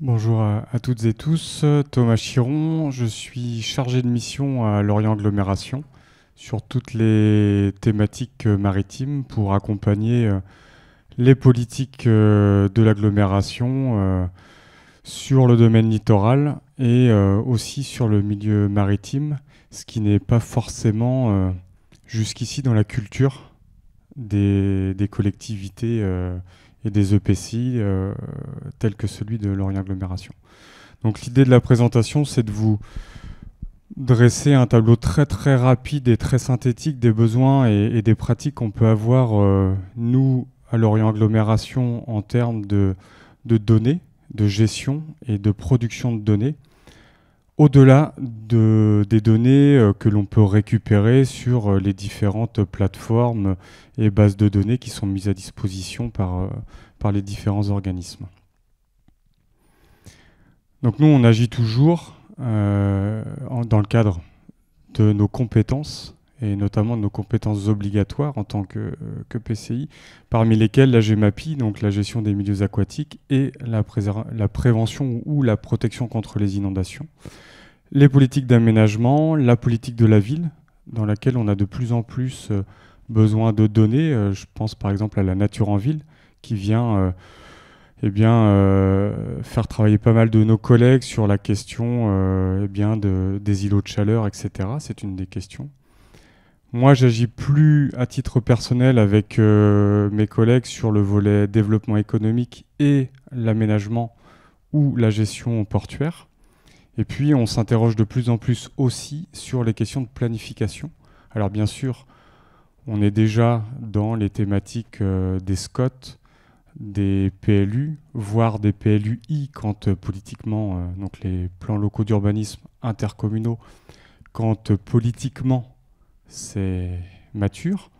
Bonjour à toutes et tous, Thomas Chiron, je suis chargé de mission à Lorient Agglomération sur toutes les thématiques euh, maritimes pour accompagner euh, les politiques euh, de l'agglomération sur le domaine littoral et aussi sur le milieu maritime, ce qui n'est pas forcément jusqu'ici dans la culture des, des collectivités et des EPCI euh, tels que celui de Lorient Agglomération. Donc l'idée de la présentation, c'est de vous dresser un tableau très très rapide et très synthétique des besoins et, des pratiques qu'on peut avoir, euh, nous, à Lorient Agglomération, en termes de, données, de gestion et de production de données, au-delà des données euh, que l'on peut récupérer sur euh, les différentes plateformes et bases de données qui sont mises à disposition par, euh, les différents organismes. Donc nous, on agit toujours dans le cadre de nos compétences et notamment de nos compétences obligatoires en tant que, PCI, parmi lesquelles la GEMAPI, donc la gestion des milieux aquatiques, et la prévention ou la protection contre les inondations les politiques d'aménagement, la politique de la ville, dans laquelle on a de plus en plus euh, besoin de données. Euh, je pense par exemple à la nature en ville, qui vient euh, eh bien, faire travailler pas mal de nos collègues sur la question eh bien, des îlots de chaleur, etc. C'est une des questions. Moi, j'agis plus à titre personnel avec mes collègues sur le volet développement économique et l'aménagement ou la gestion portuaire. Et puis, on s'interroge de plus en plus aussi sur les questions de planification. Alors, bien sûr, on est déjà dans les thématiques euh, des SCOT, des PLU, voire des PLUI quand euh, politiquement, euh, donc les plans locaux d'urbanisme intercommunaux, quand politiquement c'est mature.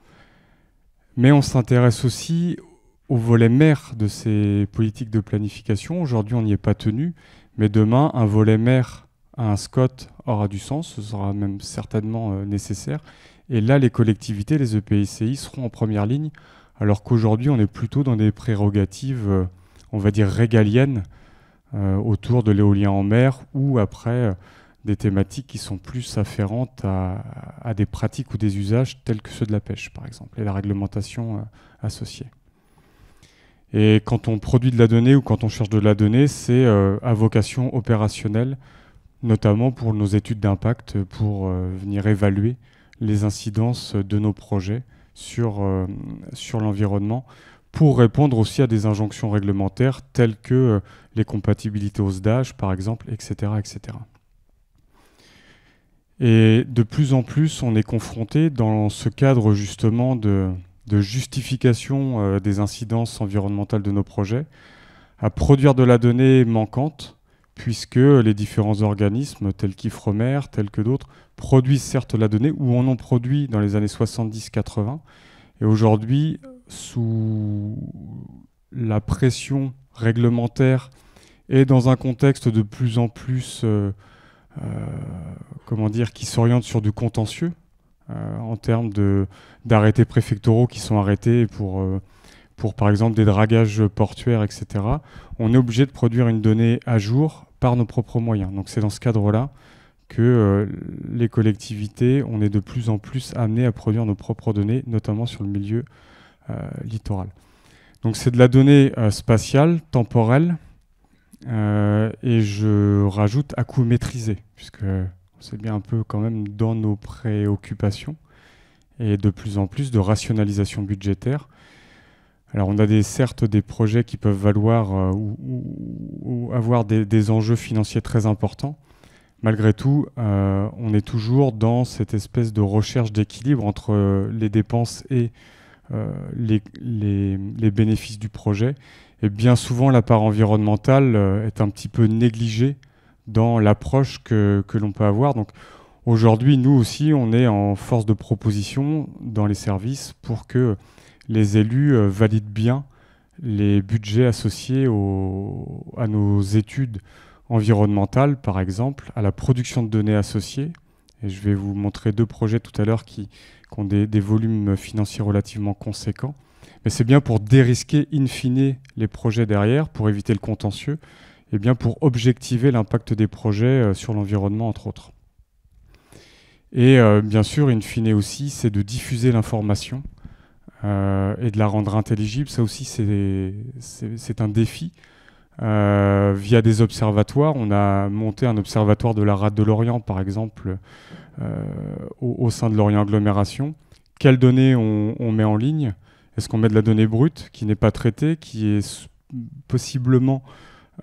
Mais on s'intéresse aussi au volet maire de ces politiques de planification. Aujourd'hui, on n'y est pas tenu, mais demain, un volet mer à un SCOT aura du sens, ce sera même certainement euh, nécessaire. Et là, les collectivités, les EPICI seront en première ligne, alors qu'aujourd'hui, on est plutôt dans des prérogatives, euh, on va dire, régaliennes euh, autour de l'éolien en mer ou après des thématiques qui sont plus afférentes à, des pratiques ou des usages tels que ceux de la pêche, par exemple, et la réglementation associée. Et quand on produit de la donnée ou quand on cherche de la donnée, c'est euh, à vocation opérationnelle, notamment pour nos études d'impact, pour euh, venir évaluer les incidences de nos projets sur, euh, sur l'environnement, pour répondre aussi à des injonctions réglementaires telles que les compatibilités aux d'âge, par exemple, etc. etc. Et de plus en plus, on est confronté dans ce cadre justement de, de justification euh, des incidences environnementales de nos projets, à produire de la donnée manquante, puisque les différents organismes, tels qu'Ifremer, tels que d'autres, produisent certes la donnée, ou en ont produit dans les années 70-80, et aujourd'hui, sous la pression réglementaire et dans un contexte de plus en plus, euh, euh, comment dire, qui s'oriente sur du contentieux, euh, en termes d'arrêtés préfectoraux qui sont arrêtés pour, euh, pour, par exemple, des dragages portuaires, etc. On est obligé de produire une donnée à jour par nos propres moyens. Donc c'est dans ce cadre-là que euh, les collectivités, on est de plus en plus amené à produire nos propres données, notamment sur le milieu littoral. Donc c'est de la donnée spatiale, temporelle, et je rajoute à coût maîtrisé, puisque c'est bien un peu quand même dans nos préoccupations et de plus en plus de rationalisation budgétaire. Alors on a certes des projets qui peuvent valoir euh, ou, avoir des, enjeux financiers très importants. Malgré tout, euh, on est toujours dans cette espèce de recherche d'équilibre entre euh, les dépenses et les, les, bénéfices du projet. Et bien souvent, la part environnementale est un petit peu négligée dans l'approche que, que l'on peut avoir. Donc aujourd'hui, nous aussi, on est en force de proposition dans les services pour que les élus euh, valident bien les budgets associés à nos études environnementales, par exemple, à la production de données associées. Et je vais vous montrer deux projets tout à l'heure qui, ont des, des, volumes financiers relativement conséquents. Mais c'est bien pour dérisquer in fine les projets derrière, pour éviter le contentieux eh bien pour objectiver l'impact des projets euh, sur l'environnement, entre autres. Et euh, bien sûr, in fine aussi, c'est de diffuser l'information euh, et de la rendre intelligible. Ça aussi, c'est un défi. via des observatoires, on a monté un observatoire de la rade de l'Orient, par exemple, au, sein de l'Orient Agglomération. Quelles données on, on met en ligne Est-ce qu'on met de la donnée brute qui n'est pas traitée, qui est possiblement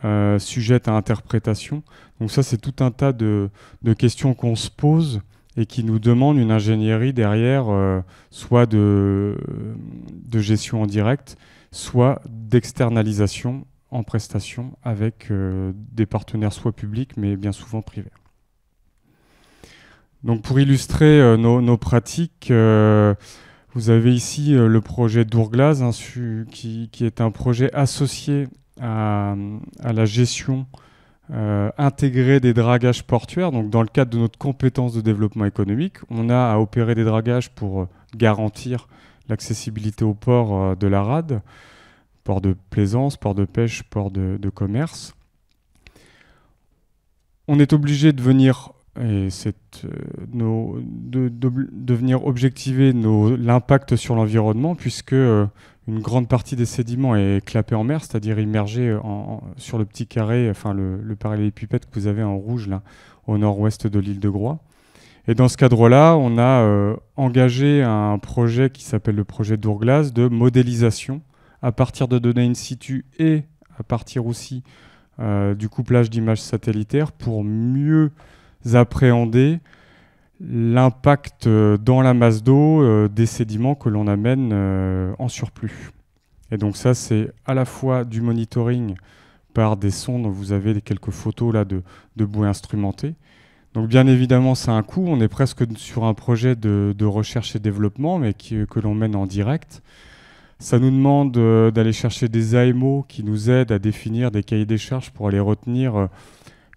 euh, sujette à interprétation. Donc ça, c'est tout un tas de, questions qu'on se pose et qui nous demandent une ingénierie derrière, euh, soit de, gestion en direct, soit d'externalisation en prestation avec euh, des partenaires soit publics, mais bien souvent privés. Donc pour illustrer nos, pratiques, vous avez ici le projet d'Ourglaz, hein, qui est un projet associé à, la gestion euh, intégrée des dragages portuaires. Donc, dans le cadre de notre compétence de développement économique, on a à opérer des dragages pour euh, garantir l'accessibilité au port euh, de la rade, port de plaisance, port de pêche, port de, commerce. On est obligé de venir et de, objectiver l'impact sur l'environnement puisque une grande partie des sédiments est clapée en mer, c'est-à-dire immergée sur le petit carré, enfin le, le parallélépipède que vous avez en rouge là, au nord-ouest de l'île de Groix. Et dans ce cadre-là, on a euh, engagé un projet qui s'appelle le projet Dourglas de modélisation à partir de données in situ et à partir aussi euh, du couplage d'images satellitaires pour mieux appréhender l'impact euh, dans la masse d'eau euh, des sédiments que l'on amène euh, en surplus. Et donc ça, c'est à la fois du monitoring par des sondes, vous avez quelques photos là de, de bouées instrumentées. Donc bien évidemment, c'est un coût, on est presque sur un projet de, recherche et développement, mais que l'on mène en direct. Ça nous demande d'aller chercher des AMO qui nous aident à définir des cahiers des charges pour aller retenir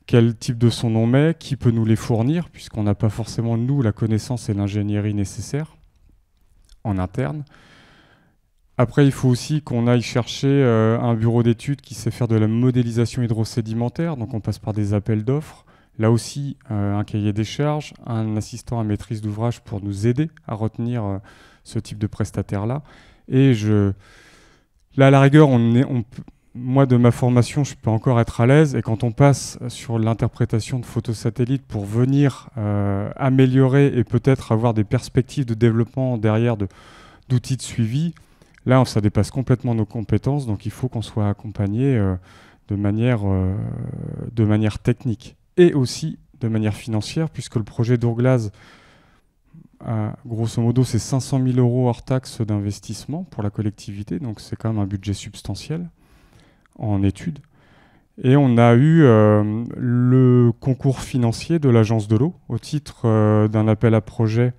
quel type de son on met, qui peut nous les fournir, puisqu'on n'a pas forcément, nous, la connaissance et l'ingénierie nécessaires en interne. Après, il faut aussi qu'on aille chercher euh, un bureau d'études qui sait faire de la modélisation hydrosédimentaire, donc on passe par des appels d'offres. Là aussi, euh, un cahier des charges, un assistant à maîtrise d'ouvrage pour nous aider à retenir euh, ce type de prestataire-là. Et je... là, à la rigueur, on, est, moi, de ma formation, je peux encore être à l'aise. Et quand on passe sur l'interprétation de photosatellites pour venir euh, améliorer et peut-être avoir des perspectives de développement derrière d'outils de, suivi, là, ça dépasse complètement nos compétences. Donc, il faut qu'on soit accompagné euh, euh, de, manière, technique et aussi de manière financière, puisque le projet d'Ourglaz, grosso modo, c'est 500 000 euros hors taxes d'investissement pour la collectivité, donc c'est quand même un budget substantiel en études. Et on a eu euh, le concours financier de l'Agence de l'eau au titre euh, d'un appel à projet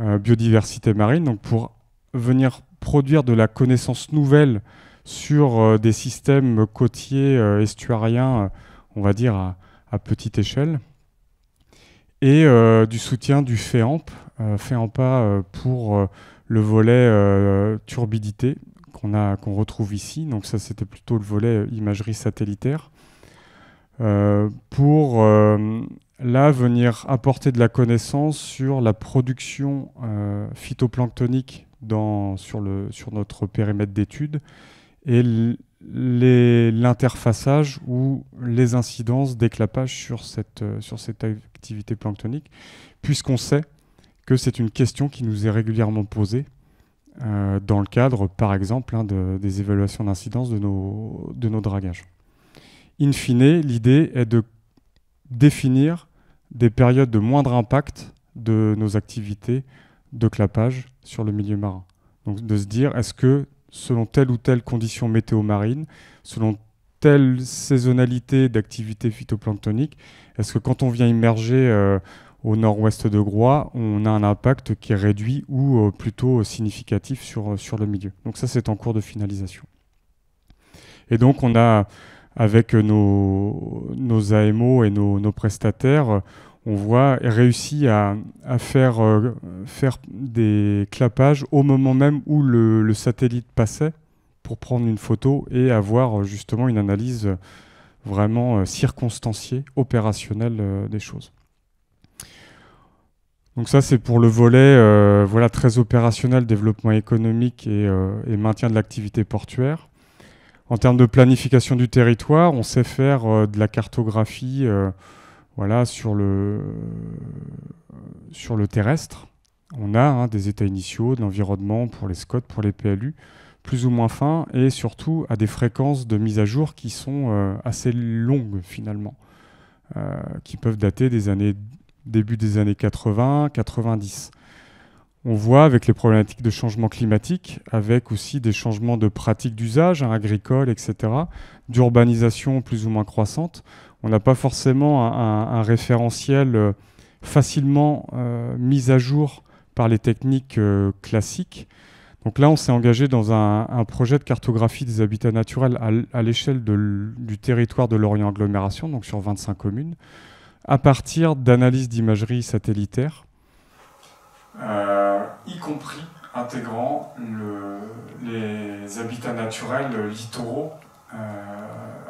euh, biodiversité marine, donc pour venir produire de la connaissance nouvelle sur des systèmes côtiers estuariens, on va dire à, à petite échelle, et du soutien du FEAMP, FEAMPA pour le volet turbidité qu'on retrouve ici. Donc ça, c'était plutôt le volet euh, imagerie satellitaire. Euh, pour euh, là venir apporter de la connaissance sur la production phytoplanctonique sur, notre périmètre d'étude et l'interfaçage ou les incidences d'éclapage sur cette, sur cette activité planctonique, puisqu'on sait que c'est une question qui nous est régulièrement posée euh, dans le cadre, par exemple, hein, des évaluations d'incidence de nos, de nos dragages. In fine, l'idée est de définir des périodes de moindre impact de nos activités de clapage sur le milieu marin. Donc de se dire, est-ce que selon telle ou telle condition météo marine, selon telle saisonnalité d'activité phytoplanctonique, est-ce que quand on vient immerger, euh, au nord-ouest de Groix, on a un impact qui est réduit ou euh, plutôt significatif sur, euh, sur le milieu. Donc ça, c'est en cours de finalisation. Et donc, on a, avec nos, nos AMO et nos, prestataires, on voit réussi à, faire, euh, faire des clapages au moment même où le, satellite passait pour prendre une photo et avoir justement une analyse vraiment circonstanciée, opérationnelle des choses. Donc ça, c'est pour le volet euh, voilà, très opérationnel, développement économique euh, et, maintien de l'activité portuaire. En termes de planification du territoire, on sait faire euh, de la cartographie voilà, sur, le, sur le terrestre. On a hein, des états initiaux de l'environnement pour les SCOT, pour les PLU, plus ou moins fins, et surtout à des fréquences de mise à jour qui sont assez longues finalement, qui peuvent dater des années début des années 80, 90. On voit avec les problématiques de changement climatique, avec aussi des changements de pratiques d'usage hein, agricole, etc., d'urbanisation plus ou moins croissante, on n'a pas forcément un, référentiel euh, facilement euh, mis à jour par les techniques euh, classiques. Donc là, on s'est engagé dans un, un, projet de cartographie des habitats naturels à, l'échelle du territoire de l'Orient Agglomération, donc sur 25 communes à partir d'analyses d'imagerie satellitaire euh, Y compris intégrant le, les habitats naturels littoraux, euh,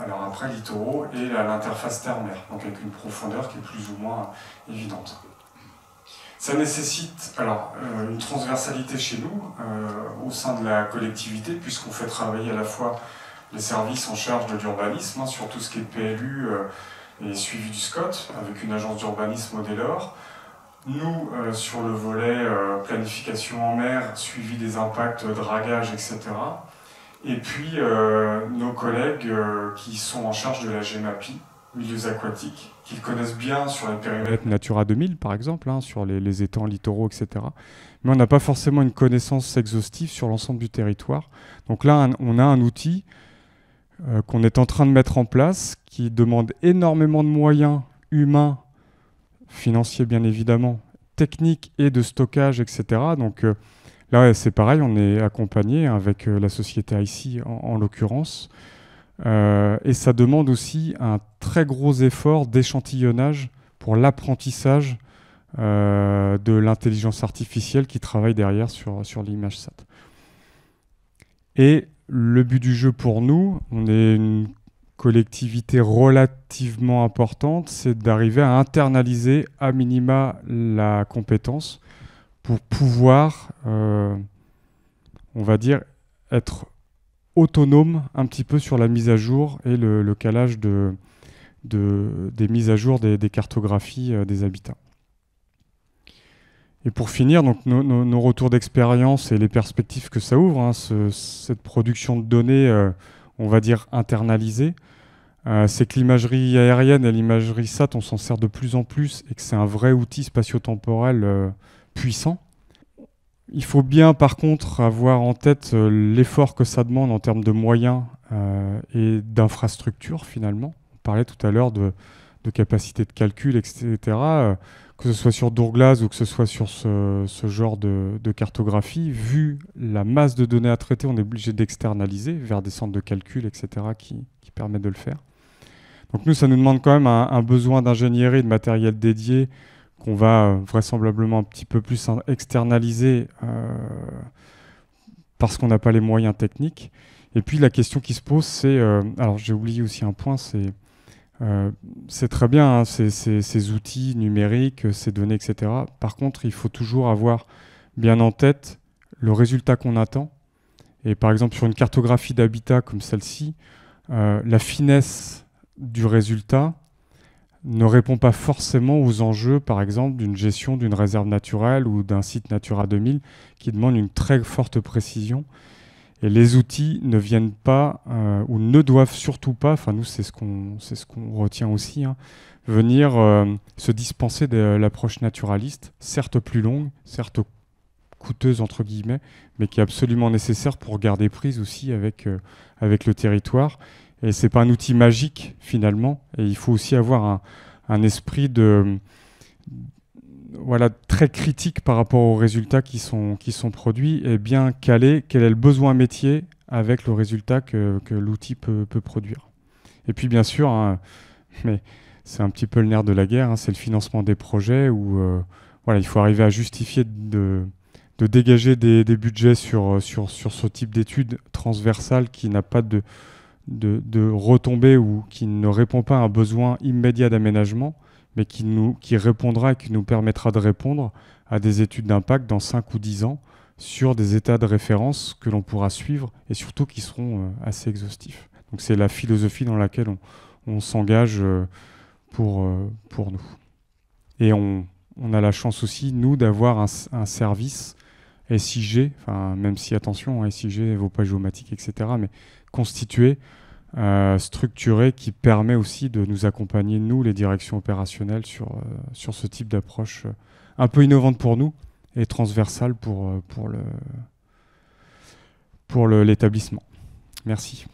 alors après littoraux, et l'interface terre-mer, donc avec une profondeur qui est plus ou moins évidente. Ça nécessite alors euh, une transversalité chez nous, au sein de la collectivité, puisqu'on fait travailler à la fois les services en charge de l'urbanisme, hein, sur tout ce qui est PLU, et mm. suivi du SCOT avec une agence d'urbanisme au Nous, euh, sur le volet euh, planification en mer, suivi des impacts, euh, dragage, etc. Et puis nos collègues qui sont en charge de la GEMAPI, milieux aquatiques, qu'ils connaissent bien sur les périmètres Natura 2000 par exemple, hein, sur les, les, étangs littoraux, etc. Mais on n'a pas forcément une connaissance exhaustive sur l'ensemble du territoire. Donc là, on a un outil euh, qu'on est en train de mettre en place, qui demande énormément de moyens humains, financiers bien évidemment, techniques et de stockage, etc. Donc euh, là, c'est pareil, on est accompagné hein, avec euh, la société ICI en, l'occurrence. et ça demande aussi un très gros effort d'échantillonnage pour l'apprentissage de l'intelligence artificielle qui travaille derrière sur, sur l'image SAT. Et le but du jeu pour nous, on est une collectivité relativement importante, c'est d'arriver à internaliser à minima la compétence pour pouvoir, euh, on va dire, être autonome un petit peu sur la mise à jour et le, calage de, des mises à jour des, cartographies euh, des habitats. Et pour finir, donc, nos, retours d'expérience et les perspectives que ça ouvre, hein, cette production de données, euh, on va dire, internalisée, euh, c'est que l'imagerie aérienne et l'imagerie SAT, on s'en sert de plus en plus et que c'est un vrai outil spatio-temporel euh, puissant. Il faut bien, par contre, avoir en tête l'effort que ça demande en termes de moyens et d'infrastructures, finalement. On parlait tout à l'heure de, de capacité de calcul, etc que ce soit sur Dourglas ou que ce soit sur ce, genre de, cartographie, vu la masse de données à traiter, on est obligé d'externaliser vers des centres de calcul, etc., qui, permettent de le faire. Donc nous, ça nous demande quand même un, besoin d'ingénierie, de matériel dédié, qu'on va euh, vraisemblablement un petit peu plus externaliser euh, parce qu'on n'a pas les moyens techniques. Et puis la question qui se pose, c'est, euh, alors j'ai oublié aussi un point, c'est euh, c'est très bien, hein, ces, outils numériques, ces données, etc. Par contre, il faut toujours avoir bien en tête le résultat qu'on attend. Et par exemple, sur une cartographie d'habitat comme celle-ci, euh, la finesse du résultat ne répond pas forcément aux enjeux, par exemple, d'une gestion d'une réserve naturelle ou d'un site Natura 2000 qui demande une très forte précision et les outils ne viennent pas euh, ou ne doivent surtout pas, enfin nous c'est ce qu'on ce qu'on retient aussi, hein, venir euh, se dispenser de l'approche naturaliste, certes plus longue, certes coûteuse entre guillemets, mais qui est absolument nécessaire pour garder prise aussi avec, euh, avec le territoire. Et c'est pas un outil magique finalement. Et il faut aussi avoir un, un esprit de voilà, très critique par rapport aux résultats qui sont, qui sont produits et bien calé quel est le besoin métier avec le résultat que, l'outil peut, produire. Et puis bien sûr, hein, mais c'est un petit peu le nerf de la guerre, hein, c'est le financement des projets où euh, voilà, il faut arriver à justifier de, dégager des, budgets sur, sur, sur ce type d'études transversales qui n'a pas de, de, de retombées ou qui ne répond pas à un besoin immédiat d'aménagement mais qui, nous, qui répondra et qui nous permettra de répondre à des études d'impact dans 5 ou 10 ans sur des états de référence que l'on pourra suivre et surtout qui seront euh, assez exhaustifs. Donc c'est la philosophie dans laquelle on, s'engage euh, pour, euh, pour nous. Et on, a la chance aussi, nous, d'avoir un, un, service SIG, enfin, même si attention, hein, SIG, vaut pas géomatique, etc., mais constitué structurée euh, structuré qui permet aussi de nous accompagner, nous, les directions opérationnelles, sur, euh, sur ce type d'approche euh, un peu innovante pour nous et transversale pour, pour, le, pour l'établissement. Merci.